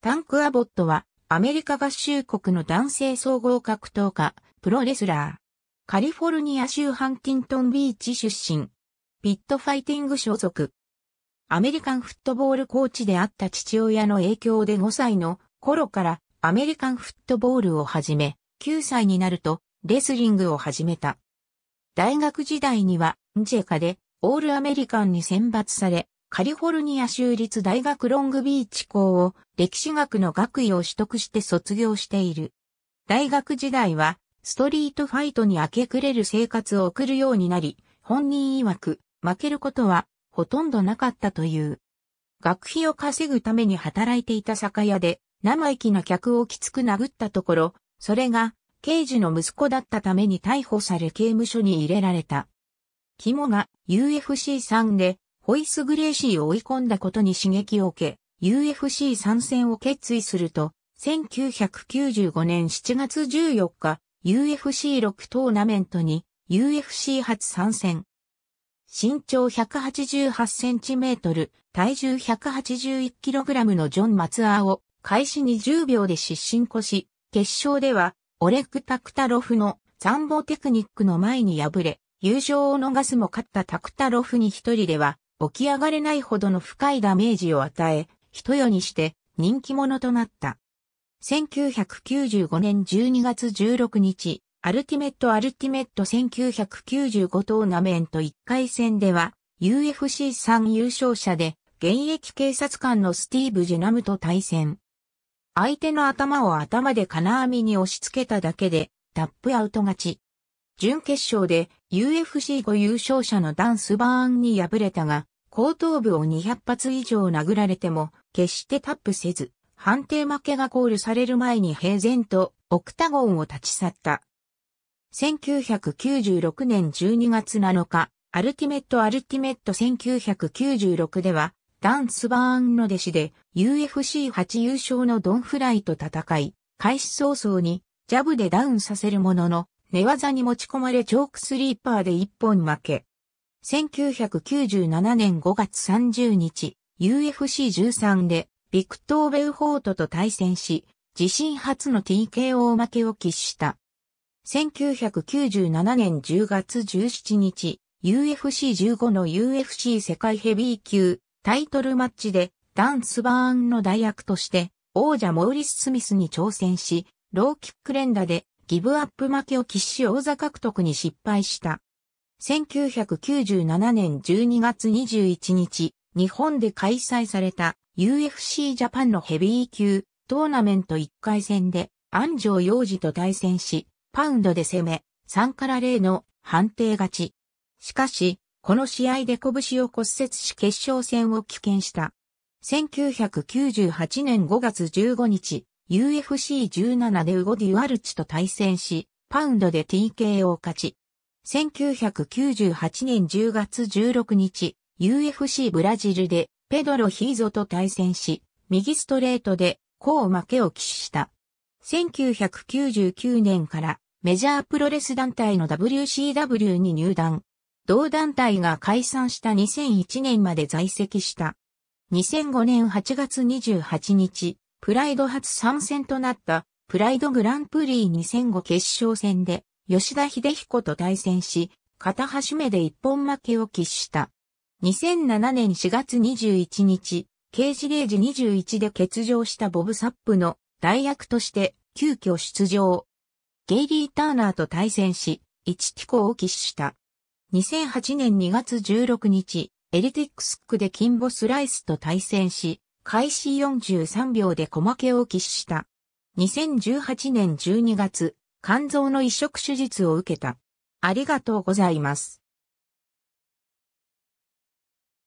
タンク・アボットは、アメリカ合衆国の男性総合格闘家、プロレスラー。カリフォルニア州ハンティントンビーチ出身。ピットファイティング所属。アメリカンフットボールコーチであった父親の影響で5歳の頃からアメリカンフットボールを始め、9歳になるとレスリングを始めた。大学時代には、ジェカでオールアメリカンに選抜され、カリフォルニア州立大学ロングビーチ校を歴史学の学位を取得して卒業している。大学時代はストリートファイトに明け暮れる生活を送るようになり、本人曰く負けることはほとんどなかったという。学費を稼ぐために働いていた酒屋で生意気な客をきつく殴ったところ、それが刑事の息子だったために逮捕され刑務所に入れられた。肝が UFC 3でホイス・グレーシーを追い込んだことに刺激を受け、UFC 参戦を決意すると、1995年7月14日、UFC6 トーナメントに UFC 初参戦。身長188センチメートル、体重181キログラムのジョン・マツアーを開始20秒で失神越し、決勝ではオレク・タクタロフの参謀テクニックの前に敗れ、優勝を逃すも勝ったタクタロフに一人では起き上がれないほどの深いダメージを与え、一夜にして人気者となった。1995年12月16日、アルティメットアルティメット1995トーナメント1回戦では、UFC3 優勝者で、現役警察官のスティーブ・ジェナムと対戦。相手の頭を頭で金網に押し付けただけで、タップアウト勝ち。準決勝で UFC5 優勝者のダン・スバーンに敗れたが、後頭部を200発以上殴られても、決してタップせず、判定負けがコールされる前に平然とオクタゴンを立ち去った。1996年12月7日、アルティメット・アルティメット1996では、ダン・スバーンの弟子で UFC8 優勝のドン・フライと戦い、開始早々にジャブでダウンさせるものの、寝技に持ち込まれチョークスリーパーで一本負け。1997年5月30日、UFC13 でビクトー・ベウホートと対戦し、自身初の TKO 負けを喫した。1997年10月17日、UFC15 の UFC 世界ヘビー級タイトルマッチでダン・スバーンの代役として王者モーリス・スミスに挑戦し、ローキック連打でギブアップ負けを喫し王座獲得に失敗した。1997年12月21日、日本で開催された UFC ジャパンのヘビー級トーナメント1回戦で安城洋二と対戦し、パウンドで攻め、3から0の判定勝ち。しかし、この試合で拳を骨折し決勝戦を棄権した。1998年5月15日、UFC17 でウゴ・デュアルチと対戦し、パウンドで TKO 勝ち。1998年10月16日、UFC ブラジルでペドロ・ヒーゾと対戦し、右ストレートで、こう負けを喫した。1999年からメジャープロレス団体の WCW に入団。同団体が解散した2001年まで在籍した。2005年8月28日、プライド初参戦となったプライドグランプリ2005決勝戦で吉田秀彦と対戦し、片端目で一本負けを喫した。2007年4月21日、刑事0時21で欠場したボブ・サップの代役として急遽出場。ゲイリー・ターナーと対戦し、1機構を喫した。2008年2月16日、エリティックスクで金ボスライスと対戦し、開始43秒で小負けを喫した。2018年12月、肝臓の移植手術を受けた。ありがとうございます。